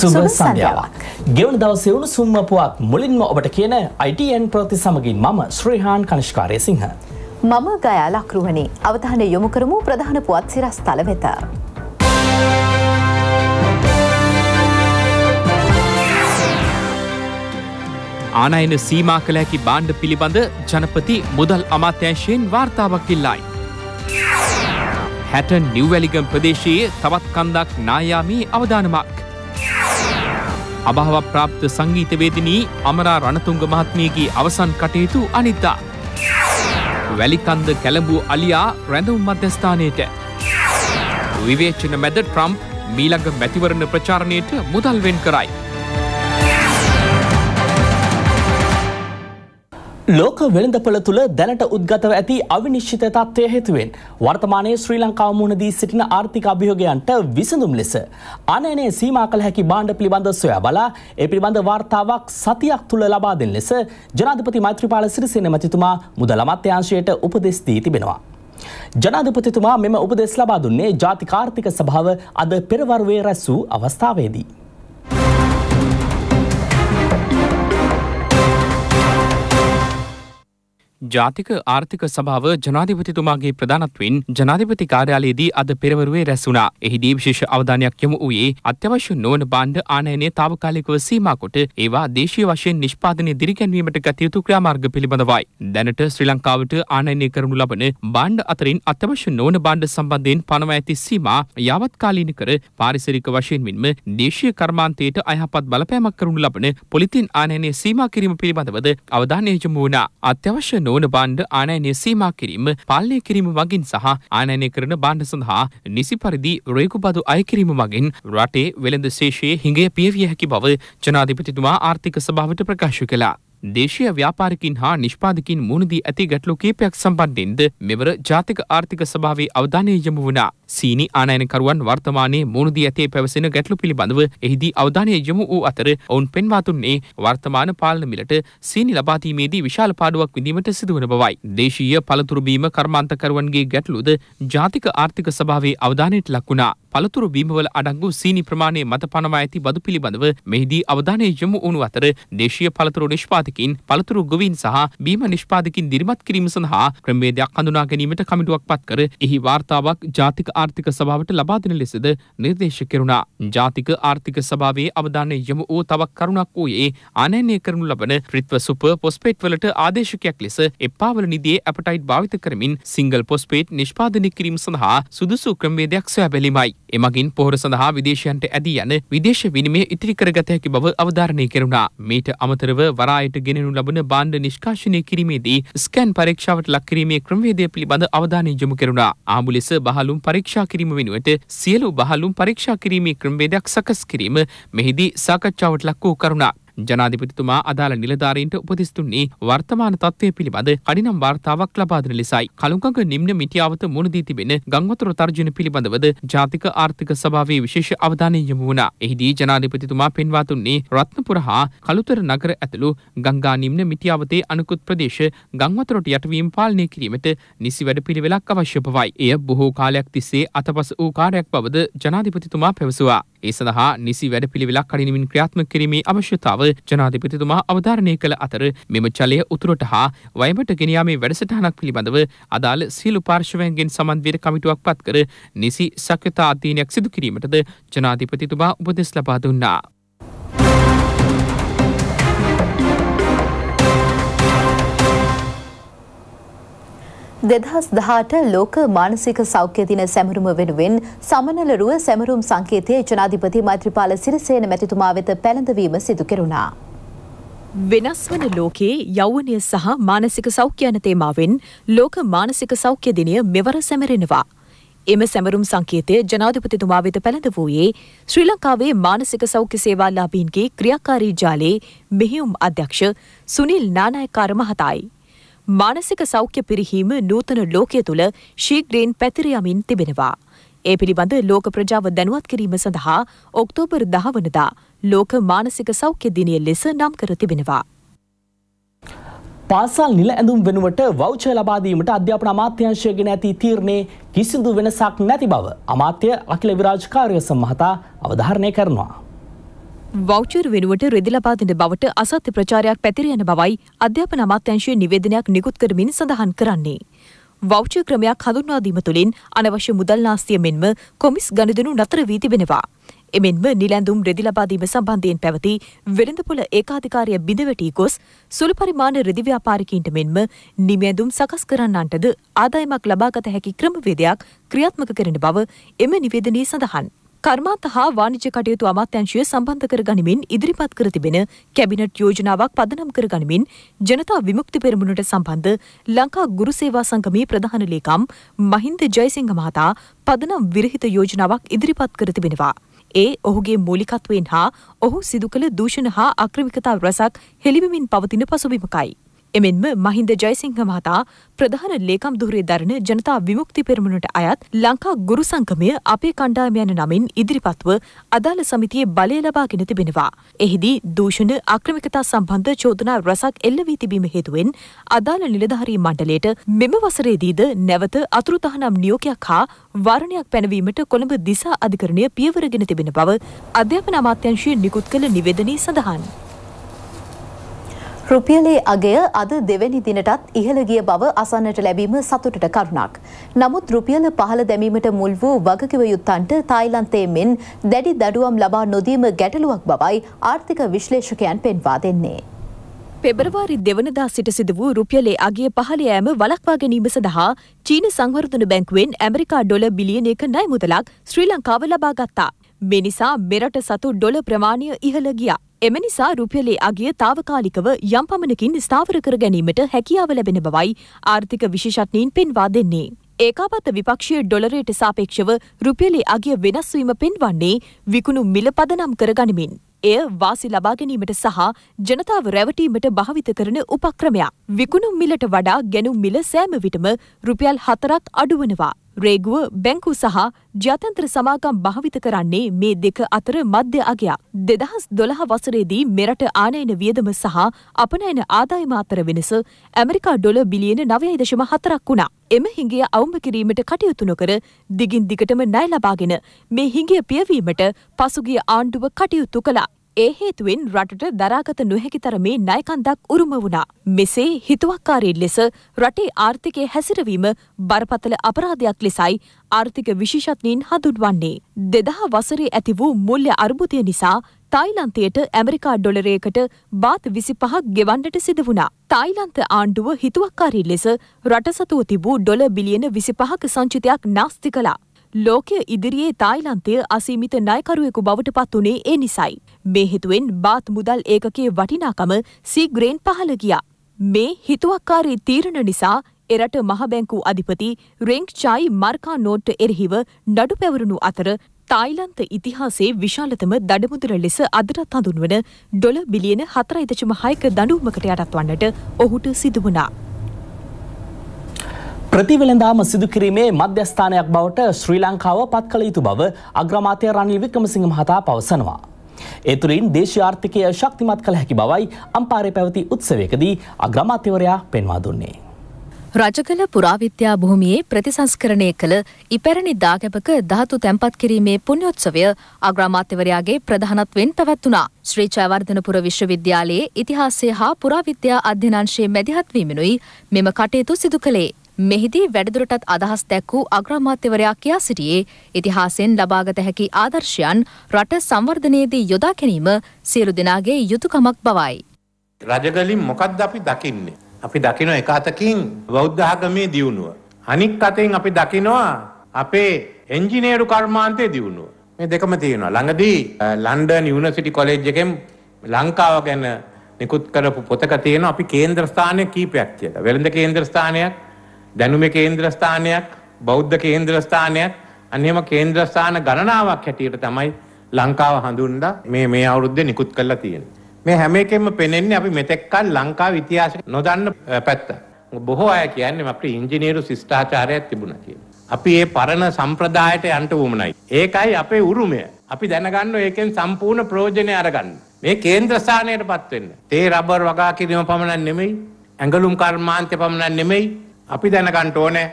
සුබ සන්ධ්‍යාවක්. ගෙවන දවසේ උණුසුම් අපුවක් මුලින්ම ඔබට කියන ITN ප්‍රති සමගින් මම ශ්‍රීහාන් කනිෂ්කාරය සිංහ. මම ගයා ලක්රුවනි. අවධානය යොමු කරමු ප්‍රධාන පුවත් සිරස්තල වෙත. ආනයන සීමා කළ හැකි බාණ්ඩ පිළිබඳ ජනපති මුදල් අමාත්‍යංශයෙන් වාර්තාවක් ඉල්ලායි. හැට නිව්වැලිගම් ප්‍රදේශයේ තවත් කන්දක් නායාමී අවධානමක්. අභාව ප්‍රාප්ත සංගීතවේදිනී අමරා රණතුංග මහත්මියගේ අවසන් කටයුතු අනිත්තා. වැලිකන්ද කැළඹූ අලියා රැඳවුම් මධ්‍යස්ථානයට. විවේචන මැද ට්‍රම්ප් මීළඟ මැතිවරණ ප්‍රචාරණයට මුදල්වෙන් කරයි. ලෝක වෙළඳපළ තුළ දැනට උද්ගතව ඇති අවිනිශ්චිත තත්ත්වය හේතුවෙන් වර්තමානයේ ශ්‍රී ලංකාව මුහුණදී සිටින ආර්ථික අභියෝගයන්ට විසඳුම් ලෙස අනයනය සීමා කළ හැකි බාණ්ඩ පිළිබඳ සොයා බලා ඒ පිළිබඳ වාර්තාවක් සතියක් තුළ ලබා දෙන ලෙස ජනාධිපති මෛත්‍රීපාල සිරිසේන මැතිතුමා මුදල් අමාත්‍යාංශයට උපදෙස් දී තිබෙනවා. ජනාධිපතිතුමා මෙම උපදෙස් ලබා දුන්නේ ජාතික ආර්ථික සභාව අද පෙරවරුවේ රැස් වූ අවස්ථාවේදී ජාතික ආර්ථික සභාව ජනාධිපතිතුමාගේ ප්‍රධානත්වෙන් ජනාධිපති කාර්යාලයේදී අද පෙරවරුවේ රැස් වුණා. එහිදී විශේෂ අවධානයක් යොමු වූයේ අත්‍යවශ්‍ය නොවන බාණ්ඩ ආනයනය తాවකාලිකව සීමා කොට ඒවා දේශීය වශයෙන් නිෂ්පාදනය දිරිගැන්වීමට ගත යුතු ක්‍රියාමාර්ග පිළිබඳවයි. දැනට ශ්‍රී ලංකාවට ආනයනය කරනු ලබන බාණ්ඩ අතරින් අත්‍යවශ්‍ය නොවන බාණ්ඩ සම්බන්ධයෙන් පනව ඇති සීමා යාවත්කාලීන කර පාරිසරික වශයෙන් මෙන්ම දේශීය කර්මාන්තයට අයහපත් බලපෑමක් කරනු ලබන පොලිතින් ආනයනය සීමා කිරීම පිළිබඳවද අවධානය යොමු වුණා. අත්‍යවශ්‍ය නොවන බණ්ඩ ආනයනය සීමා කිරීම පාලනය කිරීම මගින් සහ ආනයනය කරන බණ්ඩ සඳහා නිසි පරිදි රේකුබදු අයකිරීම මගින් රටේ වෙළඳ ශේෂයේ හිඟය පියවිය හැකි බව ජනාධිපතිතුමා ආර්ථික සභාවට ප්‍රකාශ කළා. දේශීය ව්‍යාපාරිකින් හා නිෂ්පාදකින් මුහුණදී ඇති ගැටලු කීපයක් සම්බන්ධෙන්ද මෙවර ජාතික ආර්ථික සභාවේ අවධානය යොමු වුණා. සීනි ආනයනකරුවන් වර්තමානයේ මුහුණදී ඇතේ පැවසෙන ගැටලු පිළිබඳව එහිදී අවධානය යොමු වූ අතර ඔවුන් පෙන්වා දුන්නේ වර්තමාන පාලන මිලට සීනි ලබා දීමේදී විශාල පාඩුවක් විඳීමට සිදුවන බවයි. දේශීය පළතුරු බීම කර්මාන්තකරුවන්ගේ ගැටලුද ජාතික ආර්ථික සභාවේ අවධානයට ලක් වුණා. පළතුරු බිමවල අඩංගු සීනි ප්‍රමාණය මත පනවා ඇති බදු පිළිබඳව මෙහිදී අවධානය යොමු වුණු අතර දේශීය පළතුරු නිෂ්පාදකින් පළතුරු ගොවීන් සහ බීම නිෂ්පාදකින් දිරිමත් කිරීම සඳහා ක්‍රමවේදයක් හඳුනා ගැනීමට කමිටුවක් පත් කර එහි වාර්තාවක් ජාතික ආර්ථික සභාවට ලබා දෙන ලෙසද නිර්දේශ කෙරුණා. ජාතික ආර්ථික සභාවේ අවධානය යොමු වූ තවක් කරුණක් වූයේ ආනයනය කරනු ලබන ප්‍රිත්ව සුපර් පොස්පේට් වලට ආදේශකයක් ලෙස එපාවල නිදියේ ඇපටයිට් භාවිත කරමින් සිංගල් පොස්පේට් නිෂ්පාදනය කිරීම සඳහා සුදුසු ක්‍රමවේදයක් සොයා බැලීමයි. එමගින් පොහොර සඳහා විදේශයන්ට ඇදී යන විදේශ විනිමය ඉතිරි කරගත හැකි බව අවධාරණය කෙරුණා. මීට අමතරව වරායට ගෙනෙනු ලබන බාණ්ඩ නිෂ්කාශනය කිරීමේදී ස්කෑන් පරීක්ෂාවට ලක් කිරීමේ ක්‍රමවේදය පිළිබඳ අවධානය යොමු කෙරුණා. ආමු ලෙස බහලුම් පරීක්ෂා කිරීම වෙනුවට සියලු බහලුම් පරීක්ෂා කිරීමේ ක්‍රමවේදයක් සකස් කිරීම මෙහිදී සාකච්ඡාවට ලක් වූ කරුණක්. ජනාධිපතිතුමා අදාළ නිලධාරීන්ට උපදෙස් දුන්නේ වර්තමාන තත්ත්වය පිළිබඳ කඩිනම් වාර්තාවක් ලබා දෙන ලෙසයි. කලුඟග නිම්න මිටියාවත මුහුණ දී තිබෙන ගංවතුර තර්ජන පිළිබඳවද ජාතික ආර්ථික සභාවේ විශේෂ අවධානය යොමු වුණා. එහිදී ජනාධිපතිතුමා පෙන්වා දුන්නේ රත්නපුර හා කළුතර නගර ඇතුළු ගංගා නිම්න මිටියාවතේ අනෙකුත් ප්‍රදේශ ගංවතුරට යටවීම පාලනය කිරීමට නිසි වැඩ පිළිවෙලක් අවශ්‍ය බවයි. එය බොහෝ කාලයක් තිස්සේ අතපස වූ කාර්යයක් බවද ජනාධිපතිතුමා පැවසුවා. ඒ සඳහා නිසි වැඩපිළිවෙලක් කඩිනමින් ක්‍රියාත්මක කිරීමේ අවශ්‍යතාව ජනාධිපතිතුමා අවධාරණය කළ අතර මෙම ජලය උතුරට හා වයඹට ගෙන යාමේ වැඩසටහනක් පිළිබඳව අදාළ සියලු පාර්ශවයන්ගෙන් සමන්විත කමිටුවක් පත් කර නිසි සක්්‍යතා අධ්‍යයනයක් සිදු කිරීමටද ජනාධිපතිතුමා උපදෙස් ලබා දුන්නා. දෙදහස් දහට ලෝක මානසික සෞඛ්‍ය දින සැමරුම වෙනුවෙන් සමනලරුව සැමරුම් සංකේතයේ ජනාධිපති මෛත්‍රීපාල සිරිසේන මැතිතුමා වෙත පැළඳවීම සිදු කෙරුණා. වෙනස් වන ලෝකයේ යෞවනය සහ මානසික සෞඛ්‍ය යන තේමාවෙන් ලෝක මානසික සෞඛ්‍ය දිනය මෙවර සැමරෙනවා. එම සැමරුම් සංකේතය ජනාධිපතිතුමා වෙත පැළඳ වූයේ ශ්‍රී ලංකාවේ මානසික සෞඛ්‍ය සේවාලාභීන්ගේ ක්‍රියාකාරී ජාලයේ මෙහියුම් අධ්‍යක්ෂ සුනිල් නානායකාර මහතායි. මානසික සෞඛ්‍ය පිරිහීම නූතන ලෝකය තුළ ශීග්‍රයෙන් පැතිරයමින් තිබෙනවා. ඒ පිළිබඳ ලෝක ප්‍රජාව දැනුවත් කිරීම සඳහා ඔක්තෝබර් දහවනදා ලෝක මානසික සෞඛ්‍ය දිනය ලෙස නම් කර තිබෙනවා. පාසල් නිල ඇඳුම් වෙනුවට වෞච ලබාදීමට අධ්‍යාපන අමාත්‍යංශයගෙන ඇති තීරණේ කිසිදු වෙනසක් නැති බව අමාත්‍ය අකිල විරාජකාරය සම්මහතා අවධාරණය කරනවා. වෞචර් වෙනුවට රෙදි ලබා දෙන බවට අසත්‍ය ප්‍රචාරයක් පැතිර යන බවයි අධ්‍යාපන අමාත්‍යංශයේ නිවේදනයක් නිකුත් කරමින් සඳහන් කරන්නේ. වෞචර් ක්‍රමයක් හඳුන්වා දීම තුළින් අනවශ්‍ය මුදල් නාස්තිය මෙන්ම කොමිස් ගනුදෙනු නතර වී තිබෙනවා. එමෙන්ම නිලැඳුම් රෙදි ලබා දීම සම්බන්ධයෙන් පැවති වෙළඳපොළ ඒකාධිකාරිය බිඳවැටී ගොස් සුළු පරිමාණ රෙදි ව්‍යාපාරිකයින්ට මෙන්ම නිමැඳුම් සකස් කරන්නන්ටද ආදායමක් ලබාගත හැකි ක්‍රමවේදයක් ක්‍රියාත්මක කරන බව එම නිවේදනයේ සඳහන්. කර්මාන්ත හා වාණිජ්‍ය කටයුතු අමාත්‍යංශය සම්බන්ධ කර ගනිමින් ඉදිරිපත් කර තිබෙන කැබිනට් යෝජනාවක් පදනම් කර ගනිමින් ජනතා විමුක්ති පෙරමුණට සම්බන්ධ ලංකා ගුරු සේවා සංගමේ ප්‍රධාන ලේකම් මහින්ද ජයසිංහ මහතා පදනම් විරහිත යෝජනාවක් ඉදිරිපත් කර තිබෙනවා. ඒ ඔහුගේ මූලිකත්වයෙන් හා ඔහු සිදු කළ දූෂණ හා අක්‍රමිකතා රැසක් හෙළිවමින් පවතින පසුබිමකයි. එමෙන්ම මහින්ද ජයසිංහ මහතා ප්‍රධාන ලේකම් දුහරේ දරන ජනතා විමුක්ති පෙරමුණට අයත් ලංකා ගුරු සංගමය අපේ කණ්ඩායම යන නමින් ඉදිරිපත්ව අදාළ සමිතියේ බලය ලබාගෙන තිබෙනවා. එහිදී දූෂණ අක්‍රමිකතා සම්බන්ධ චෝදනා රසක් එල්ල වී තිබීම හේතුවෙන් අදාළ නිලධාරී මණ්ඩලයට මෙම වසරේදීද නැවත අතුරු තහනම් නියෝගයක් හා වාරණයක් පැනවීමට කොළඹ දිසා අධිකරණය පියවරගෙන තිබෙන බව අධ්‍යාපන අමාත්‍යංශය නිකුත් කළ නිවේදනයේ සඳහන්. රුපියලේ අගය අද දෙවැනි දිනටත් ඉහළ ගිය බව අසන්නට ලැබීම සතුටට කරුණක්. නමුත් රුපියල පහළ දැමීමට මුල් වූ වගකිව යුත්තන්ට තායිලන්තයේ මෙන් දැඩි දඩුවම් ලබා නොදීම ගැටලුවක් බවයි ආර්ථික විශ්ලේෂකයන් පෙන්වා දෙන්නේ. පෙබරවාරි දෙවනදා සිට සිදු වූ රුපියලේ අගිය පහළ යෑම වළක්වා ගැනීම සඳහා චීන සංවර්ධන බැංකුවෙන් ඇමරිකා ඩොල බිලියන එක ණය මුදලක් ශ්‍රී ලංකාව ලබා ගත්තා. මේ නිසා මෙරට සතු ඩොල ප්‍රමාණය ඉහළ ගියා. එම නිසා රුපියලේ අගිය తాවකාලිකව යම් පමණකින් ස්ථාවර කර ගැනීමට හැකියාව ලැබෙන බවයි ආර්ථික විශේෂඥයින් පෙන්වා දෙන්නේ. ඒකාපත විපක්ෂය ඩොලරයට සාපේක්ෂව රුපියලේ අගිය වෙනස් වීම පෙන්වන්නේ විකුණු මිල පදනම් කර ගනිමින්. එය වාසි ලබා ගැනීමට සහ ජනතාව රැවටීමට භාවිත කරන උපක්‍රමයක්. විකුණු මිලට වඩා ගැනුම් මිල සෑම විටම රුපියල් හතරක් අඩුවනවා. රේගුව බැංකු සහ ජාත්‍යන්තර සමාගම් භාවිත කරන්නේ මේ දෙක අතර මධ්‍ය අගයක්. දෙදහස් දොළහ වසරේදී මෙරට ආනයන වියදම සහ අපනයන ආදායම අතර වෙනස ඇමරිකා ඩොල බිලියන නවයයි දශම හතරක් වුණා. එම හිඟිය අවම කිරීමට කටයුතු නොකර දිගින් දිගටම ණය ලබාගෙන මේ හිඟිය පියවීමට පසුගිය ආණ්ඩුව කටයුතු කළා. ඒ හේතුවෙන් රටට දරාගත නොහැකි තරමේ ණයකන්දක් උරුම වුණා. මෙසේ හිතුවක්කාරී ලෙස රටේ ආර්ථිකය හැසිරවීම බරපතල අපරාධයක් ලෙසයි ආර්ථික විශේෂඥයින් හඳුන්වන්නේ. 2000 වසරේ ඇති වූ මුල්‍ය අර්බුදය නිසා තායිලන්තයට ඇමරිකා ඩොලරයකට බාත් විසිපහක් ගෙවන්නට සිද වුණා. තායිලන්ත ආණ්ඩුව හිතුවක්කාරී ලෙස රට සතුව තිබූ ඩොල බිලියන විසිපහක සංචිතයක් නාස්ති කලා. ලෝකය ඉදිරියේ තායිලන්තය අසීමිත ණයකරුවෙකු බවට පත් වුණේ ඒ නිසයි. මේ හේතුවෙන් බාත් මුදල් ඒකකයේ වටිනාකම සීග්‍රේන් පහළ ගියා. මේ හිතුවක්කාරී තීරණ නිසා එරට මහබැංකු අධිපති රෙංක් චයි මර්කා නෝට්ට එරහිව නඩු පැවරුණු අතර තායිලන්ත ඉතිහාසේ විශාලතම දඩමුදුර ලෙස අදටත් හඳුන්වන ඩොල බිලියන හතරයිදශම හයක දඩුවමකට යටත් වන්නට ඔහුට සිදුවනා. ප්‍රතිවෙළඳාම සිදුකිරීමේ මධ්‍යස්ථානයක් බවට ශ්‍රී ලංකාව පත් කළ යුතු බව අග්‍රමාත්‍ය රනිල් වික්‍රමසිංහ මහතා පවසනවා. ඒ තුළින් දේශීය ආර්ථිකය ශක්තිමත් කළ හැකි බවයි අම්පාරේ පැවති උත්සවයකදී අග්‍රමාත්‍යවරයා පෙන්වා දුන්නේ. රජකල පුරාවිද්‍යා භූමියේ ප්‍රතිසංස්කරණය කළ ඉපැරණි දාගැබක ධාතු තැන්පත් කිරීමේ පුණ්‍යෝත්සවය අග්‍රාමාත්‍යවරයාගේ ප්‍රධානත්වයෙන් පැවැත්වුණා. ශ්‍රී ජයවර්ධනපුර විශ්වවිද්‍යාලයේ ඉතිහාසය හා පුරාවිද්‍යා අධ්‍යනංශයේ මැදිහත්වීමෙනුයි මෙම කටයුතු සිදු කළේ. මෙහිදී වැඩදුරටත් අදහස් දැක්වූ අග්‍රාමාත්‍යවරයා කියා සිටියේ ඉතිහාසයෙන් ලබාගත හැකි ආදර්ශයන් රට සංවර්ධනයේදී යොදා ගැනීම සියලු දෙනාගේ යුතුකමක් බවයි. රජගලින් මොකක්ද අපි දකින්නේ. අපි දකිනෝ එක අතකින් බෞද්ධාගමේ දියුණුව. අනික් අතෙන් අපි දකිනවා අපේ එන්ජිනේරු කර්මාන්තය දියුණුව. මේ දෙකම තියෙනවා. ළඟදී ලන්ඩන් යුනිවර්සිටි කොලෙජ් එකෙන් ලංකාව ගැන නිකුත් කරපු පොතක තියෙන අපි කේන්ද්‍රස්ථානය කීපයක් කියලා. වෙළඳ කේන්ද්‍රස්ථානයක් දැනුමේ කේන්ද්‍රස්ථානයක් බෞද්ධ කේන්ද්‍රස්ථානයක් අන්නේම කේන්ද්‍රස්ථාන ගණනාවක් හැටියට තමයි ලංකාව හඳුන්ලා මේ මේ අවුරුද්දේ නිකුත් කරලා තියෙන්නේ. මේ හැම එකෙම පෙනෙන්නේ අපි මෙතෙක්කල් ලංකාව ඉතිහාසය නොදන්න පැත්ත. බොහෝ අය කියන්නේ අපේ ඉංජිනේරු ශිෂ්ටාචාරයක් තිබුණා කියලා. අපි ඒ පරණ සම්ප්‍රදායට යන්ට වුමනයි. ඒකයි අපේ උරුමය. අපි දැනගන්න ඒකෙන් සම්පූර්ණ ප්‍රයෝජනය අරගන්න. මේ කේන්ද්‍රස්ථානයට පත්වෙන්න. තේ රබර් වගා කිරීම පමණක් නෙමෙයි, ඇඟලුම් කර්මාන්තය පමණක් නෙමෙයි, අපි දැනගන්න ඕනේ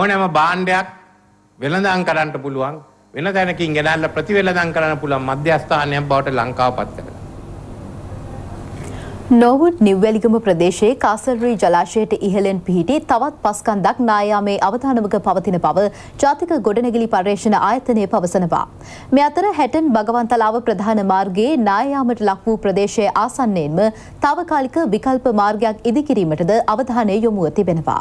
ඕනෑම භාණ්ඩයක් වෙළඳාම් කරන්න පුළුවන් වෙන තැනකින් ගෙනල්ලා ප්‍රතිවෙළඳාම් කරන්න පුළුවන් මධ්‍යස්ථානයක් බවට ලංකාව පත් කරලා. නෝවුඩ් නිව්වැලිගම ප්‍රදේශයේ කාසල්රී ජලාශයට ඉහළෙන් පිහිටි තවත් පස්කන්දක් නායාමේ අවධානමක පවතින බව ජාතික ගොඩනැගිලි පර්යේෂණ ආයතනය පවසනවා. මේ අතර හැටන් භගවන්තලාව ප්‍රධාන මාර්ගයේ නායාමට ලක් වූ ප්‍රදේශය ආසන්නයෙන්ම තාවකාලික විකල්ප මාර්ගයක් ඉදිකිරීමටද අවධානය යොමුව තිබෙනවා.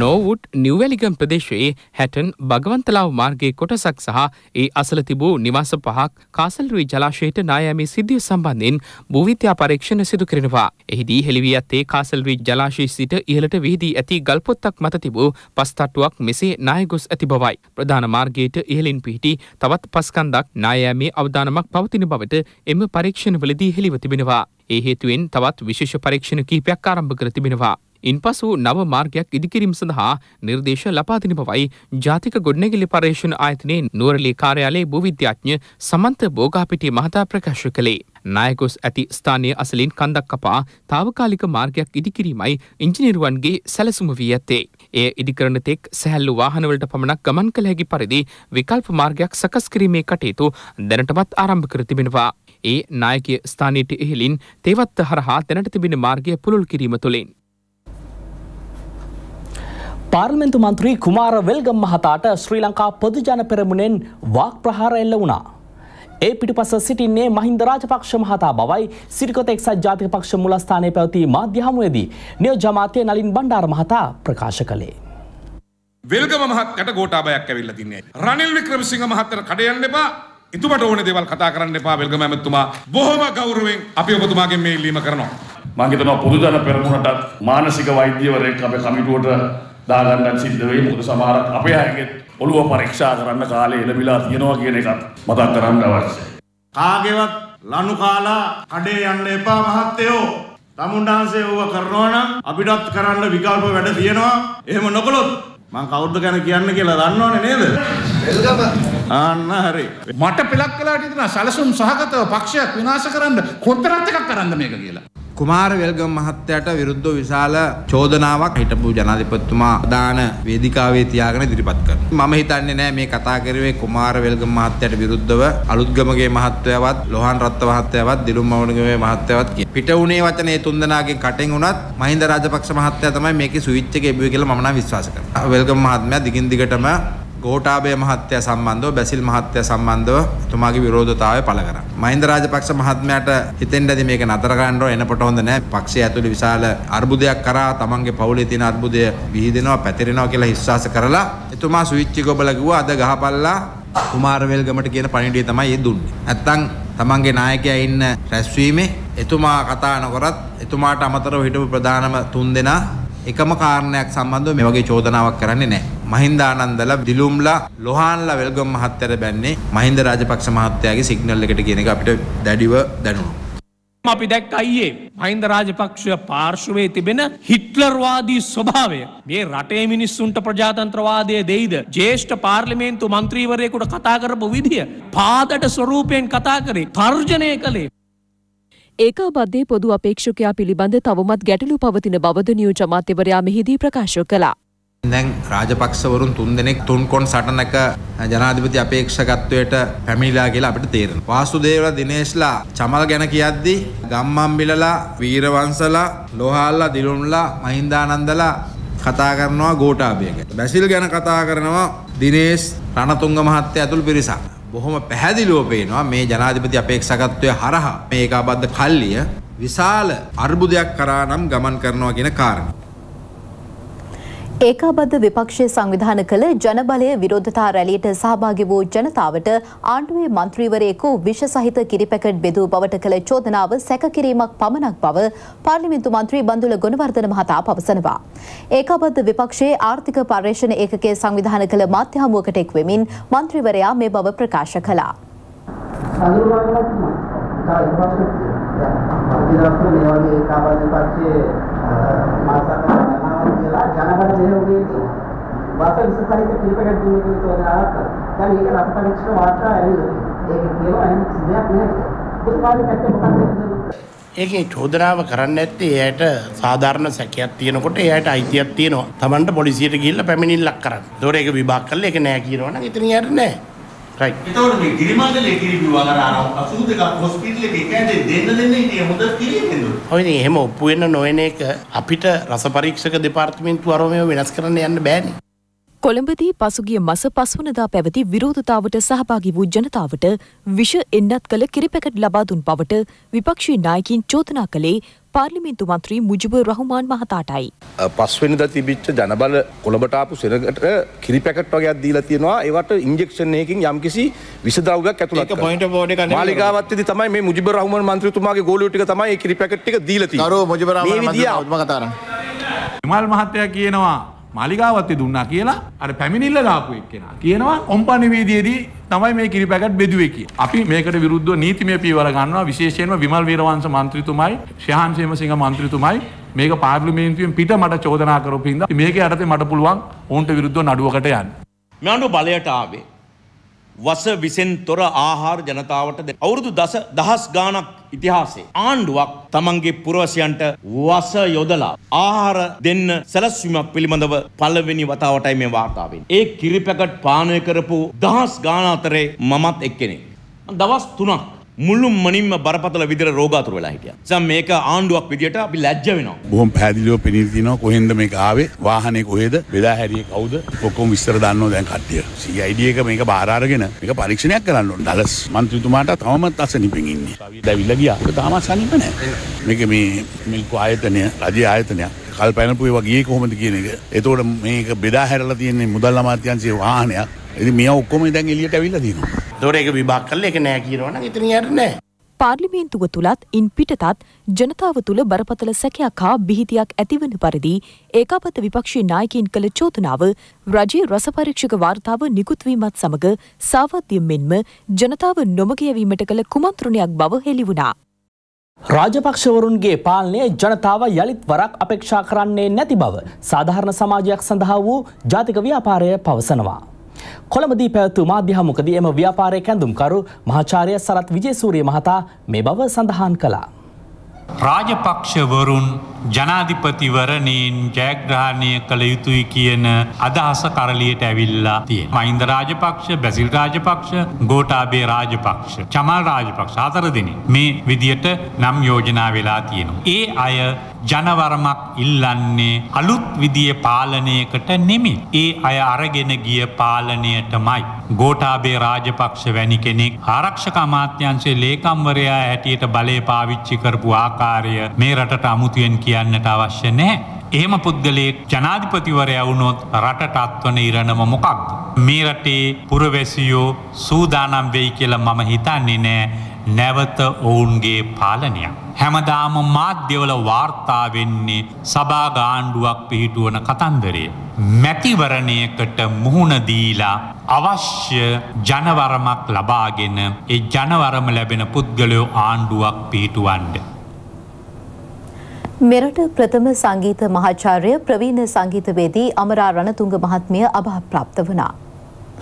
නෝවුඩ් නිවවැලිගම් ප්‍රදේශයේ හැටන් භගවන්තලාව මාර්ගයේ කොටසක් සහ ඒ අසල තිබූ නිවාස පහක් කාසල්රුවී ජලාශයට නායමේ සිද්ධිය සම්බන්ධෙන් භූවිත්‍යා පරීක්ෂණ සිදු කරනවා. එහිදී හෙළිවී ඇත්තේ කාසල්වී ජලාශී සිට ඉහළට විහිදී ඇති ගල්පොත්තක් මත තිබූ පස්තට්ටුවක් මෙසේ නායගොස් ඇති බවයි. ප්‍රධාන මාර්ගයට ඉහලින් පිහිටි තවත් පස්කන්දක් නායෑමේ අවධානමක් පවතින බවට එම පරීක්ෂණවලදී හෙළිව තිබෙනවා. ඒ හේතුවෙන් තවත් විශේෂ පරීක්ෂණ කීපයක් ආරම්භ කර තිබෙනවා. ඉන්පසු නව මාර්ගයක් ඉදිකිරීම සඳහා නිර්දේශ ලබා දෙන බවයි ජාතික ගොඩනැගිලි පර්යේෂණ ආයතනයේ නුවරළේ කාර්යාලයේ භූවිද්‍යාඥ සමන්ත බෝගාපිටිය මහතා ප්‍රකාශ කළේ. නායකොස් ඇති ස්ථානය අසලින් කන්දක් කපා තාවකාලික මාර්ගයක් ඉදිකිරීමයි ඉංජිනිරුවන්ගේ සැලසුම වී ඇත්තේ. එය ඉදිකරන තෙක් සැහැල්ලු වාහනවලට පමණක් ගමන් කළ හැකි පරිදි විකල්ප මාර්ගයක් සකස් කිරීමේ කටයුතු දැනටමත් ආරම්භ කර තිබෙනවා. ඒ නායකය ස්ථානයට ඉහලින් තේවත්ත හරහා දැනට තිබෙන මාර්ගය පුළුල් කිරීම තුළින්. පාර්ලිමෙන්තු මන්ත්‍රී කුමාර වෙල්ගම් මහතාට ශ්‍රී ලංකා පොදුජන පෙරමුණෙන් වාක් ප්‍රහාර එල්ල වුණා. ඒ පිටිපස සිටින්නේ මහින්ද රාජපක්ෂ මහතා බවයි සිරිකොත එක්සත් ජාතික පක්ෂ මුලස්ථානයේ පැවති මාධ්‍ය හමුවේදී නියෝජ්‍ය අමාත්‍ය නලින් බණ්ඩාර මහතා ප්‍රකාශ කළේ. වෙල්ගම මහත්තයට ගෝඨාභයක් ඇවිල්ලා තින්නේ. රනිල් වික්‍රමසිංහ මහත්තයට කඩ යන්න එපා. ඉතුමට ඕන දේවල් කතා කරන්න එපා වෙල්ගම ඇමතුමා. බොහොම ගෞරවයෙන් අපි ඔබතුමාගෙන් මේ ඉල්ලීම කරනවා. මං හිතනවා පොදු ජන පෙරමුණටත් මානසික වෛද්‍යවරයෙක් අපේ කමිටුවට දාගන්නත් සිද්ධ වෙයි. මොකද සමහරක් අපේ අයගෙත් ඔළුව පරීක්ෂා කරන්න කාලේ එළඹිලා තියෙනවා කියන එකත් මතක් කරන්න අවශ්‍යයි. කාගේවත් ලනු කාලා කඩේ යන්න එපා මහත්තයෝ. තමුන්නාන්සේ ඕව කරනවා නම් අපිටත් කරන්න විකල්ප වැඩ තියෙනවා. එහෙම නොකළොත් මං කවුරුද ගැන කියන්න කියලා දන්නවනේ නේද? එල්ගම ආන්න හරි. මට පෙලක් කළාට ඉතන සැලසුම් සහගතව පක්ෂයක් විනාශ කරන්න කොන්තරත් එකක් කරන්න මේක කියලා. කුමාර වෙල්ගම් මහත්තයට විරුද්ධව විශාල චෝදනාවක් හිටපු ජනාධිපතිතුමා ප්‍රධාන වේදිකාවේ තියාගෙන ඉදිරිපත් කරනවා. මම හිතන්නේ නෑ මේ කතා කරුවේ කුමාර වෙල්ගම් මහත්තයට විරුද්ධව අලුත්ගමගේ මහත්තයවත් ලොහන් රත්ත මහත්තයවත් දිලුම් මවණගේ මහත්තයවත් කිය. පිට වුණේ වචනේ තුන්දෙනාගෙන් කටෙන් වුණත් මහින්ද රාජපක්ෂ මහත්තයා තමයි මේකේ ස්විච් එක එබුවේ කියලා මම නම් විශ්වාස කරනවා. වෙල්ගම් මහත්මයා දිගින් දිගටම ගෝටාබය මහත්තය සම්බන්ධව බැසිල් මහත්තය සම්බන්ධව එතුමාගේ විරෝධතාවය පළ කරා. මහින්ද රාජපක්ෂ මහත්මයාට හිතෙන්දදී මේක නතර ගන්නව එනකොට හොඳ නැහැ. පක්ෂය ඇතුළේ විශාල අර්බුදයක් කරා තමන්ගේ පවුලේ තියෙන අර්බුදය විහිදෙනවා, පැතිරෙනවා කියලා විශ්වාස කරලා එතුමා සුවිච්චි ගොබල කිව්වා අද ගහපල්ලා කුමාරවේල්ගමට කියන පණිවිඩය තමයි ඒ දුන්නේ. නැත්තම් තමන්ගේ නායකයා ඉන්න රැස්වීමේ එතුමා කතා නොකරත් එතුමාට අමතරව හිටපු ප්‍රධානම තුන්දෙනා එකම කාරණයක් සම්බන්ධව මේ වගේ චෝදනාවක් කරන්නේ නැහැ. මහින්දානන්දලා දිලුම්ලා ලොහන්ලා වෙල්ගොම් මහත්තයර බැන්නේ මහින්ද රාජපක්ෂ මහත්තයාගේ සිග්නල් එකට කියන එක අපිට දැඩිව දැනුණා. අපි දැක් අයියේ මහින්ද රාජපක්ෂය පාර්ශවයේ තිබෙන හිට්ලර්වාදී ස්වභාවය මේ රටේ මිනිස්සුන්ට ප්‍රජාතන්ත්‍රවාදය දෙයිද ජේෂ්ඨ පාර්ලිමේන්තු මන්ත්‍රීවරයෙකුට කතා කරපු විදිය පාදට ස්වරූපයෙන් කතා කරේ තර්ජනය කළේ ඒකාබද්ධයේ පොදු අපේක්ෂකයා පිළිබඳ තවමත් ගැටලු පවතින බවද නියෝජ්‍ය අමාත්‍යවරයා මෙහිදී ප්‍රකාශ කළා දැන් රාජපක්ෂවරුන් තුන්දෙනෙක් තුන්කොන් සටනක ජනාධිපති අපේක්ෂකත්වයට පැමිණිලා කියලා අපිට තේරෙනවා. වාසුදේව දිනේශ්ලා චමල් ගැන කියද්දි ගම්මම්බිලලා, වීරවංශලා, ලෝහාල්ලා, දිලුම්ලා, මහින්දානන්දලා කතා කරනවා ගෝඨාභය ගැන. බැසිල් ගැන කතා කරනවා දිනේශ් රණතුංග මහත්තයා ඇතුළු පිරිසක්. බොහොම පැහැදිලිව පේනවා මේ ජනාධිපති අපේක්ෂකත්වයේ හරහා මේ ඒකාබද්ධ කල්ලිය විශාල අර්බුදයක් කරා නම් ගමන් කරනවා කියන කාරණේ. ඒකාබද්ධ විපක්ෂය සංවිධාන කළ ජනබලය විරෝධතා රැලියට සහභාගි වූ ජනතාවට ආණ්ඩුවේ මන්ත්‍රීවරයෙකු විෂ සහිත කිරිපැකට් බෙදූ බවට කළ චෝදනාව සැකකිරීමක් පමණක් බව පාර්ලිමින්තු මන්ත්‍රී බඳුල ගොනවර්ධන මහතා පවසනවා. ඒකාබද්ධ විපක්ෂයේ ආර්ථික පර්යේෂණ ඒකකයේ සංවිධාන කළ මාධ්‍ය හමුවකට එක් වෙමින් මන්ත්‍රීවරයා මේ බව ප්‍රකාශ කළා. ඒකාබද්ධ විපක්ෂයේ මාසක කියලා ජනගණ මෙහෙයුමේදී වස 20 සහිත පිළිපැඩ දීමේ චෝදනාවක් කළා. දැන් මේක රස පරීක්ෂණ වාර්තා ඇවිල්ලා. ඒක කියනවා එහෙම සිද්ධියක් නෑ. බුදුපාලි පැත්තේ මොකක්ද ඒකේ චෝදනාව කරන්න ඇත්තේ එයාට සාධාරණ සැකයක් තියෙනකොට එයාට අයිතියක් තියෙනවා. Tamanට පොලිසියට ගිහිල්ලා පැමිණිල්ලක් කරන්න. ඒතකොට ඒක විභාග කළා ඒක නෑ කියනවනම් එතන යාට නෑ. රයිට් එතකොට මේ ගිරිමඟලේ කිරිබිවා අර අර අසූද එකක් හොස්පිටල් එකේ කැඳේ දෙන්න දෙන්න ඉන්නේ හොඳ කිරිමෙන්ද ඔයනේ එහෙම ඔප්පු වෙන්න නොවන එක අපිට රස පරීක්ෂක දෙපාර්තමේන්තුව අරෝ මේව වෙනස් කරන්න යන්න බෑනේ කොළඹදී පසුගිය මස පස්වනදා පැවති විරෝධතාවට සහභාගි වූ ජනතාවට විෂ එන්නත් කළ කිරිපැකට් ලබා දුන් බවට විපක්ෂී නායකින් චෝදනා කළේ පාර්ලිමේන්තු මන්ත්‍රී මුජිබ රහමාන් මහතාටයි. පස්වෙනිදා තිබිච්ච ජනබල කොළඹට ආපු සෙනඟට කිරිපැකට් වගේක් දීලා තියෙනවා. ඒවට ඉන්ජෙක්ෂන් එකකින් යම්කිසි විෂ ද්‍රව්‍යයක් ඇතුළත් කරනවා. ඒක පොයින්ට් බෝඩ් එක නෙවෙයි. මාලිගාවත්තේදී තමයි මේ මුජිබ රහමාන් මන්ත්‍රීතුමාගේ ගෝලියෝ ටික තමයි මේ කිරිපැකට් ටික දීලා තියෙන්නේ. කරෝ මුජිබ රහමාන් මන්ත්‍රීතුමා කතා කරන්නේ. විමල් මහත්තයා කියනවා මාලිගාවත්තේ දුන්නා කියලා අර පැමිණිල්ල දාපු එක්කෙනා කියනවා කොම්පණිවේදීදී තමයි මේ කිරිපැකට් බෙදුවේ කියලා. අපි මේකට විරුද්ධව නීතිමය පියවර ගන්නවා විශේෂයෙන්ම විමල් වීරවංශ මන්ත්‍රීතුමයි, ශිහාන් සේමසිංහ මන්ත්‍රීතුමයි මේක පාර්ලිමේන්තුවෙන් පිට මට චෝදනා කරපු හින්දා මේක යටතේ මට පුළුවන් ඔවුන්ට විරුද්ධව නඩුවකට යන්න. මේ ආණ්ඩුව බලයට ආවේ වස විසෙන් තොර ආහාර ජනතාවට දෙන අවුරුදු දස දහස් ගාණක් ඉතිහාසයේ ආණ්ඩුවක් තමන්ගේ පුරවැසියන්ට වස යොදලා ආහාර දෙන්න සැලැස්වීමක් පිළිබඳව පළවෙනි වතාවටයි මේ වාර්තා ඒ කිරි පැකට් පානය කරපු දහස් ගාණ අතරේ මමත් එක්කෙනෙක්. දවස් 3ක් මුළු මනින්ම බරපතල විදිර රෝගාතුර වෙලා හිටිය. සම් මේක ආණ්ඩුවක් විදිට අපි ලැජ්ජ වෙනවා. බොහොම පැහැදිලිව පෙනී තිනවා කොහෙන්ද මේක ආවේ? වාහනේ කොහෙද? වෙලා හැරියේ කවුද? ඔක්කොම විස්තර දන්නෝ දැන් කට්ටිය. CID එක මේක බාර අරගෙන මේක පරීක්ෂණයක් කරන්න ඕන. ඩලස් മന്ത്രിතුමාට තවමත් අසනීපෙන් ඉන්නේ. දැවිලා ගියා. තාම අසනීප නැහැ. මේක මේ මිල්කෝ ආයතනය, රජයේ ආයතනය කල් පැනපුේ වගේ කොහොමද කියන එක. එතකොට මේක බෙදා හැරලා තියෙන්නේ මුදල් අමාත්‍යන්සේ වාහනයක්. ඉතින් මේ ඔක්කොම දැන් එළියට ඇවිල්ලා තියෙනවා. ඒතකොට ඒක විභාග කළා ඒක නෑ කියනවා නම් එතන යට නෑ. පාර්ලිමේන්තුව තුළත් ඉන් පිටතත් ජනතාව තුළ බරපතල සැකයක් හා බිහිතියක් ඇතිවන පරිදි ඒකාපත විපක්ෂී නායකින් කළ චෝදනාව රජයේ රසපරීක්ෂක වාර්තාව නිකුත්වීමත් සමඟ සාවද්‍යයෙන් මෙන්ම ජනතාව නොමගයවීමට කළ කුමන්ත්‍රණයක් බව හෙළි වුණා. රාජපක්ෂවරුන්ගේ පාලනය ජනතාව යළිත් වරක් අපේක්ෂා කරන්නේ නැති බව සාධාරණ සමාජයක් සඳහා වූ ජාතික ව්‍යාපාරය පවසනවා. කොළඹදී පැවතු මාධ්‍යහමුකදී එම ව්‍යාපාරය කැඳුම්කරු මහාචාර්ය සරත් විජේසූරිය මහතා මේ බව සඳහන් කළා. රාජපක්ෂවරුන් ජනාධිපතිවරණයෙන් ජයග්‍රහණය කළ යුතුයි කියන අදහස කරලියට ඇවිල්ලා තියෙන. මහින්ද රාජපක්ෂ, බැසිල් රාජපක්ෂ, ගෝඨාභය රාජපක්ෂ, චමල් රාජපක්ෂ හතර දෙනෙක් මේ විදියට නම් යෝජනා වෙලා තියෙනවා. ඒ අය ජනවරමක් ඉල්ලන්නේ අලුත් විදිය පාලනයකට නෙමි. ඒ අය අරගෙන ගිය පාලනයටමයි. ගෝටාබේ රාජපක්ෂ වැනි කෙනෙක් ආරක්ෂක අමාත්‍යංශයේ ලේකම්වරයා හැටියට බලය පාවිච්චි කරපු ආකාරය මේ රටට අමුතුවෙන් කියන්නට අවශ්‍ය නැහැ. එහෙම පුද්ගලයේ ජනාධිපතිවරයා වුණොත් රටට අත්වන ඉරණම මොකක්ද. මේ රටේ පුරවැසියෝ සූදානම් වෙයි කියලා මම හිතන්නේ නෑ නැවත ඔවුන්ගේ පාලනයක්. හැමදාම මාධ්‍යවල වාර්තා වෙන්නේ සභාගාණ්ඩුවක් පිහිටුවන කතන්දරය. මැතිවරණයකට මුහුණදීලා අවශ්‍ය ජනවරමක් ලබාගෙන ඒ ජනවරම ලැබෙන පුද්ගලයෝ ආණ්ඩුවක් පිහිටුවන්ඩ. මෙරට ප්‍රථම සංගීත මහාචාර්ය ප්‍රවීණ සංගීතවේදී අමරා රණතුංග මහත්මිය අභාප්‍රාප්ත වනා.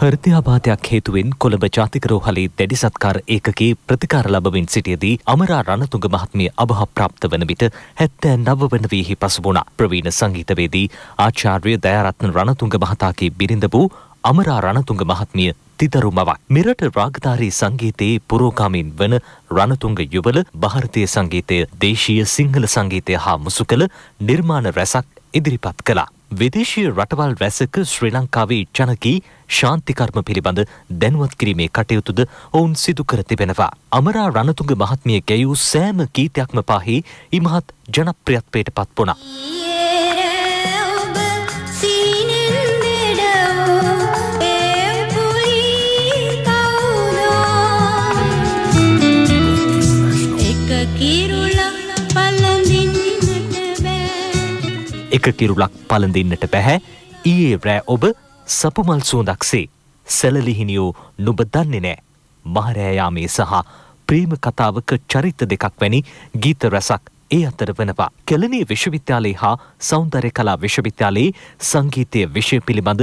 හෘති අභාතයක් හේතුවෙන් කොළඹ ජාතික රෝහලේ දැඩි සත්කාර ඒකකේ ප්‍රතිකාර ලබමින් සිටියදී අමරා රණතුංග මහත්මිය අභාප්‍රාප්ත වන විට හැත්තෑ නව වන වීහි පසුබුණා. ප්‍රවීණ සංගීතවේදී ආචාර්ය දයාරත්න රණතුංග මහතාගේ බිරිඳ වූ අමරා රණතුංග මහත්මිය තිදරුමවක්. මෙරට රාගධාරී සංගීතයේ පුරෝගාමින් වන රණතුංග යුවල ಭಾರತೀය සංගීතය, දේශීය සිංහල සංගීතය හා මුසු කළ නිර්මාණ රැසක් ඉදිරිපත් කළා. විදේශීය රටවල් රැසක ශ්‍රී ලංකාවේ ජනකී ශාන්තිකර්ම පිළිබඳ දැනුවත් කිරීමේ කටයුතුද ඔවුන් සිදු කර තිබෙනවා. අමරා රණතුංග මහත්මිය ගැයූ සෑම ගීතයක්ම පාහි ඉමහත් ජනප්‍රියත්වයට පත් වුණා. එක කිරුලක් පළඳින්නට පැහැ ඊයේ රෑ ඔබ සපුමල් සුවඳක්සේ සැලලිහිනියෝ නුබ දන්නේ නෑ මහරෑයාමේ සහ ප්‍රේම කතාවක චරිත දෙකක් වැනි ගීත රැසක් ඒ අතර වනවා. කෙලනී විශ්වවිද්‍යාලයේ හා සෞන්දර්ය කලා විශ්වවිද්‍යාලයේ සංගීතය විෂය පිළිබඳ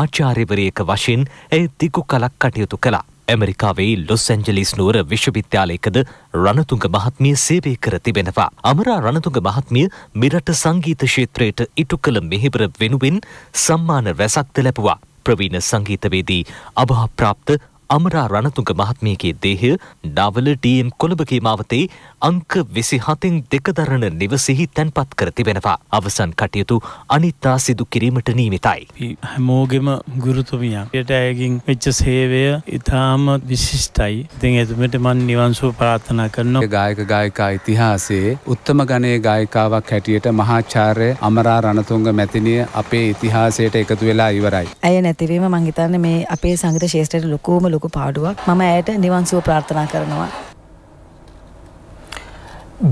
ආචාර්යවරයක වශයෙන් ඇය දිගු කලක් කටයුතු කළා. ඇමරිකාවේ ලොස් ඇන්ජලිස් නුවර විශ්වවිද්‍යාලයකද රණතුංග මහත්මිය සේවය කර තිබෙනවා. අමරා රණතුංග මහත්මිය මිරට සංගීත ක්ෂේත්‍රයට ඉටු කළ මෙහෙවර වෙනුවෙන් සම්මාන රැසක්ද ලැබුවා. ප්‍රවීණ සංගීතවේදී අභාප්‍රාප්ත අමරා රණතුංග මහත්මියගේ දේහය නාවල ඩීම් කොළඹගේ මාවතේ අංක විසි හතෙන් දෙකදරණ නිවසෙහි තැන්පත් කර තිබෙනවා. අවසන් කටයුතු අනිත්තා සිදු කිරීමට නීමිතයි. හැමෝගෙම ගුරුතුමියක් යට ඇයගින් වෙච්ච සේවය ඉතාම විශිෂ්ටයි. ඉතින් එතුමට මන් නිවන්සුව ප්‍රාර්ථනා කරනවා. ගායක ගායිකා ඉතිහාසයේ උත්තම ගණයේ ගායිකාවක් හැටියට මහාචාර්ය අමරා රණතුංග මැතිනිය අපේ ඉතිහාසයට එකතු වෙලා ඉවරයි. ඇය නැතිවීම මං හිතන්නේ මේ අපේ සංගීත ශේෂ්ඨයට ලොකුම ලොකු පාඩුවක් මම ඇයට නිවන්සුව ප්‍රාර්ථනා කරනවා.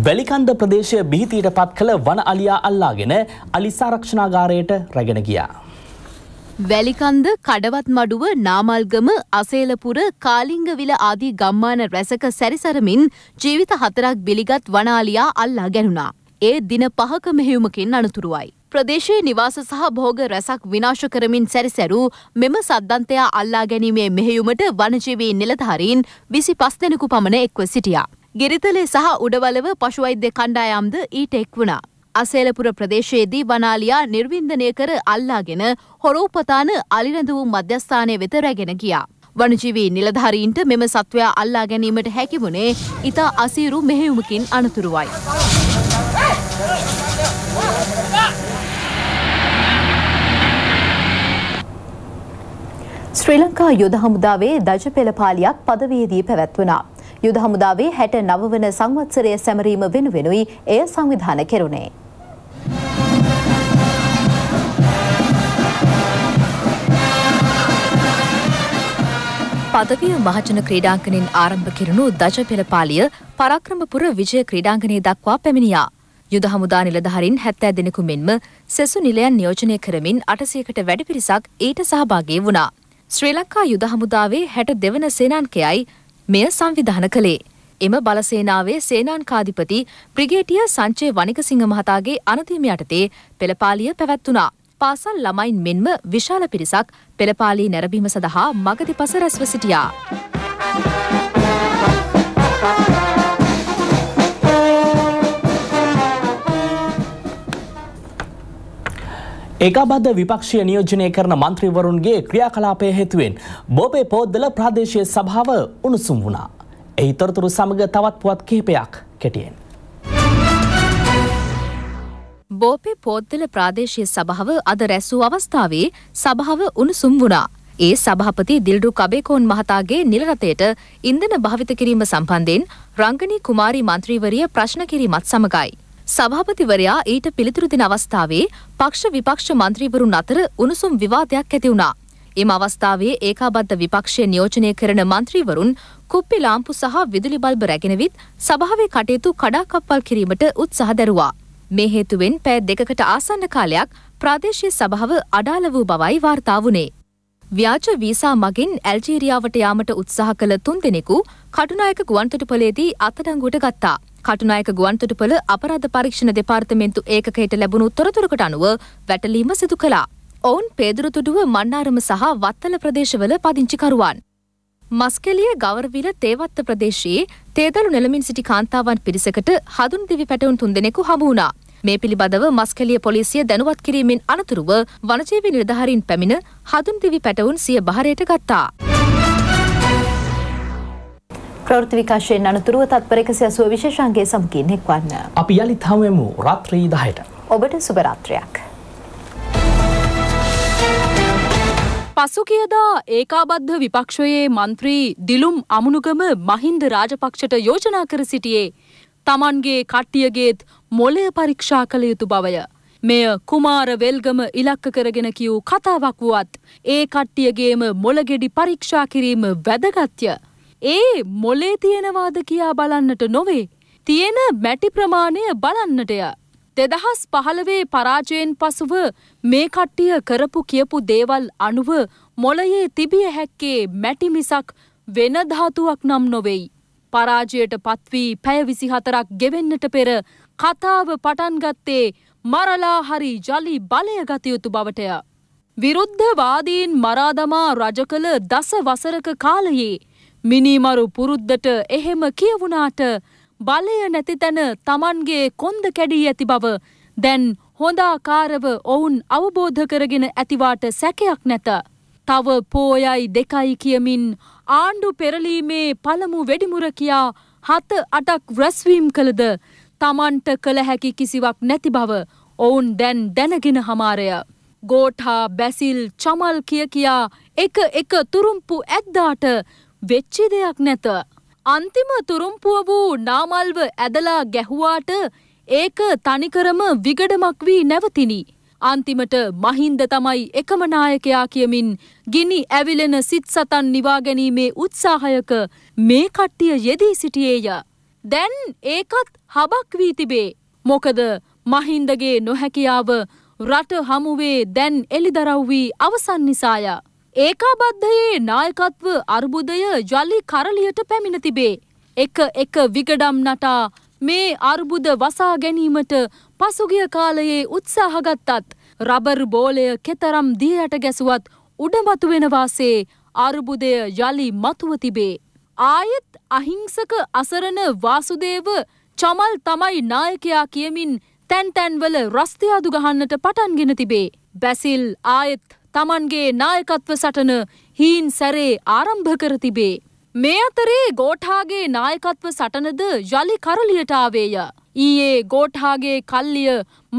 වැලිකන්ද ප්‍රදේශය බිහිතීට පත් කළ වන අලියා අල්ලාගෙන අලිසාරක්ෂණාගාරයට රැගෙන ගියා. වැලිකන්ද කඩවත් මඩුව නාමල්ගම අසේලපුර කාලිංගවිල ආදී ගම්මාන රැසක සැරිසරමින් ජීවිත හතරක් බිලිගත් වනාලියා අල්ලා ගැනුණා. ඒ දින පහක මෙහෙයුමකින් අනතුරුවයි. ප්‍රදේශයේ නිවාස සහ භෝග රැසක් විනාශ කරමින් සැරිසැරූ මෙම සද්දන්තයා අල්ලා ගැනීමේ මෙහෙයුමට වනජීවී නිලධාරීන් විසි පස් දෙනෙකු පමණ එක්ව සිටියා. ගෙරිතලේ සහ උඩවලව පශුවෛද්‍ය කණ්ඩායම්ද ඊට එක් වුණා. අසේලපුර ප්‍රදේශයේදී වනාලියා නිර්වින්දනය කර අල්ලාගෙන හොරෝපතාන අලිරඳවූ මධ්‍යස්ථානය වෙත රැගෙන ගියා. වනජීවී නිලධාරීන්ට මෙම සත්වයා අල්ලා ගැනීමට හැකිවුණේ ඉතා අසීරු මෙහෙයුමකින් අනතුරුවයි. ශ්‍රී ලංකා යුද හමුදාවේ දජ පෙළපාලියක් පදවියේදී පැවැත්වුණා. යුද හමුදාවේ හැට නවවන සංවත්සරය සැමරීම වෙනුවෙනුයි එය සංවිධාන කෙරුණේ. පදවිය මහජන ක්‍රීඩාංගණයෙන් ආරම්භ කෙරුණු දජ පෙළපාලිය පරක්‍රමපුර විජය ක්‍රීඩාංගණය දක්වා පැමිණියා. යුද හමුදා නිලධහරින් හැත්තෑ දෙනෙකු මෙන්ම සෙසු නිලයන් නියෝජනය කරමින් අටසයකට වැඩ පිරිසක් ඊට සහභාගේ වුණා. ශ්‍රී ලංකා යුද හමුදාවේ හැට දෙවන සේනාන්කයයි මෙය සංවිධාන කළේ. එම බලසේනාවේ සේනාන්කාධිපති ප්‍රිගේටිය සංචය වනිකසිංහ මහතාගේ අනතිම යටතේ පෙළපාලිය පැවැත්වනා. පාසල් ළමයින් මෙන්ම විශාල පිරිසක් පෙළපාලී නැරබීම සඳහා මගති පස රැස්ව සිටියා. Thank you. ඒකාබද්ධ විපක්ෂය නියෝජනය කරන මන්ත්‍රීවරුන්ගේ ක්‍රියාකලාපය හේතුවෙන් බෝපේ පෝද්දල ප්‍රාදේශය සභාව උණුසුම් වුණා. එහි තොරතුරු සමඟ තවත් පුවත් කිහිපයක් කෙටියෙන්. බෝපේ පෝද්දල ප්‍රාදේශය සභාව අද රැසූ අවස්ථාවේ සභාව උණුසුම් වුණා. ඒ සභාපති දිල්ඩු කබේකෝන් මහතාගේ නිලරතයට ඉන්දන භාවිත කිරීම සම්බන්ධයෙන් රංගනී කුමාරි මන්ත්‍රීවරිය ප්‍රශ්න කිරීමත් සමගයි. සභාපතිවරයා ඊට පිළිතුරු දෙන අවස්ථාවේ පක්ෂ විපක්ෂ මන්ත්‍රීවරුන් අතර උණුසුම් විවාදයක් ඇති වුණා. එම අවස්ථාවේ ඒකාබද්ධ විපක්ෂය නියෝජනය කරන මන්ත්‍රීවරුන් කුප්පි ලාම්පු සහ විදුලි බල්බ රැගෙනවිත් සභාවේ කටයුතු කඩාකප්පල් කිරීමට උත්සාහ දැරුවා. මේ හේතුවෙන් පැය දෙකකට ආසන්න කාලයක් ප්‍රාදේශීය සභාව අඩාල වූ බවයි වාර්තා වුණේ. ව්‍යාජ වීසා මගින් ඇල්ජීරියාවට යාමට උත්සාහ කළ තුන් දෙනෙකු කටුනායක ගුවන්තොටුපලේදී අත්අඩංගුවට ගත්තා. කටුනායක ගුවන්තොටුපළ අපරාධ පරීක්ෂණ දෙපාර්තමේන්තු ඒකකයට ලැබුණු තොරතුරකට අනුව වැටලීම සිදු කළා. ඔවුන් පේදුරුතුඩුව මන්නාරම සහ වත්තල ප්‍රදේශවල පදිංචිකරුවන්. මස්කෙලිය ගවරවිල තේවත්ත ප්‍රදේශයේ තේදරු නෙළමින් සිටි කාන්තාවන් පිරිසකට හදුන් දිවි පැටවුන් තුන්දෙනෙකු හමුුණා. මේ පිළිබඳව මස්කෙලිය පොලිසිය දැනුවත් කිරීමෙන් අනතුරුව වනජීවි නිර්ධහරින් පැමිණ හදුන් දිවි පැටවුන් සිය භාරයට ගත්තා. ප්‍රවෘති විකාශයෙන් අනතුරුව තත්පර 180 විශේෂාංගයේ සමගින් එක්වන්න. අපි යලිත් හමුවෙමු රාත්‍රී 10ට. ඔබට සුබ රාත්‍රියක්. පසුගියදා ඒකාබද්ධ විපක්ෂයේ මන්ත්‍රී දිලුම් අමුණුගම මහින්ද රාජපක්ෂට යෝජනා කර සිටියේ. තමන්ගේ කට්ටියගේත් මොලය පරීක්ෂා කළ යුතු බවය. මෙය කුමාර වෙල්ගම ඉලක්ක කරගෙන කියූ කතාවක් වුවත් ඒ කට්ටියගේම මොලගෙඩි පරීක්ෂා කිරීම වැදගත්ය. ඒ මොලේ තියෙනවාද කියා බලන්නට නොවේ. තියෙන මැටි ප්‍රමාණය බලන්නටය. දෙදහස් පහළවේ පරාජයෙන් පසුව මේ කට්ටිය කරපු කියපු දේවල් අනුව මොලයේ තිබිය හැක්කේ මැටි මිසක් වෙන ධාතුවක් නම් නොවෙයි. පරාජයට පත්වී පැය විසිහතරක් ගෙවෙන්නට පෙර කතාව පටන්ගත්තේ මරලා හරි ජලි බලය ගතයුතු බවටය. විරුද්ධවාදීන් මරාදමා රජකළ දස වසරක කාලයේ මිනිමරු පුරුද්දට එහෙම කියවුණාට බලය නැති තැන Tamanගේ කොන්ද කැඩී ඇති බව දැන් හොඳාකාරව ඔවුන් අවබෝධ කරගෙන ඇතිවාට සැකයක් නැත. තව පෝයයි දෙකයි කියමින් ආණ්ඩු පෙරලීමේ පළමු වෙඩිමුර කියා හත අටක් රැස්වීම් කළද තමන්ට කළ හැකි කිසිවක් නැති බව ඔවුන් දැන් දැනගෙන හමාරය. ගෝටා බැසිල් චමල් කිය කියා එක එක තුරුම්පු ඇද්දාට වෙච්චි දෙයක් නැත. අන්තිම තුරුම්පුව වූ නාමල්ව ඇදලා ගැහුවාට ඒක තනිකරම විගඩමක් වී නැවතිනි. අන්තිමට මහින්ද තමයි එකම නායකයා කියමින් ගිනි ඇවිලෙන සිත් සතන් නිවා ගැනීමේ උත්සාහයක මේ කට්ටිය යෙදී සිටියේය. දැන් ඒකත් හබක් වී තිබේ. මොකද මහින්දගේ නොහැකියාව රට හමුවේ දැන් එළිදරව් වී අවසන් නිසාය. ඒකාබද්ධයේ නායකත්ව අර්බුදය යළි කරලියට පැමිණ තිබේ. එක එක විගඩම් නටා මේ අර්බුද වසා ගැනීමට පසුගිය කාලයේ උත්සාහගත්තත් රබර් බෝලය කෙතරම් දියට ගැසුවත් උඩමතු වෙන වාසේ අර්බුදය යළි මතුව තිබේ. ආයෙත් අහිංසක අසරණ වාසුදේව චමල් තමයි නායකයා කියමින් තැන් තැන්වල රස්තියාදු ගහන්නට පටන්ගෙන තිබේ. බැසිල් ආයෙත් තමන්ගේ නායකත්ව සටන හීන් සැරේ ආරම්භ කර තිබේ. මේ අතරේ ගෝඨාගේ නායකත්ව සටනද යළි කරලියට ආවේය. ඊයේ ගෝඨාගේ කල්ලිය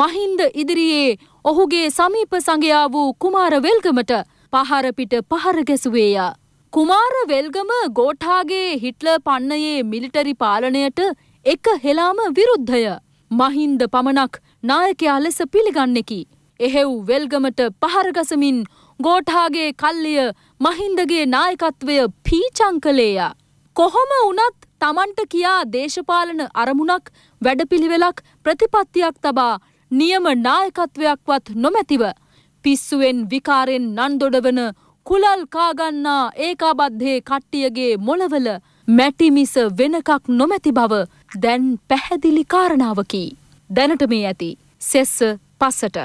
මහින්ද ඉදිරියේ ඔහුගේ සමීප සංඝයා වූ කුමාර වෙල්ගමට පහර පිට පහර ගැසුවේය. කුමාර වෙල්ගම ගෝඨාගේ හිට්ලර් පන්නයේ මිලිටරි පාලනයට එක හෙලාම විරුද්ධය. මහින්ද පමණක් නායකයා ලෙස පිළිගන්නෙකි. එහෙව් වෙල්ගමට පහරගසමින් ගෝටාගේ කල්ලිය මහින්දගේ නායකත්වය පීචං කළේය. කොහොම වනත් තමන්ට කියා දේශපාලන අරමුණක් වැඩපිළිවෙලක් ප්‍රතිපත්තියක් තබා නියම නායකත්වයක්වත් නොමැතිව. පිස්සුවෙන් විකාරෙන් නන්දොඩවන කුලල් කාගන්නා ඒකාබද්ධේ කට්ටියගේ මොලවල මැටිමිස වෙනකක් නොමැති බව දැන් පැහැදිලි කාරණාවකි. දැනට මේ ඇති සෙස්ස පසට.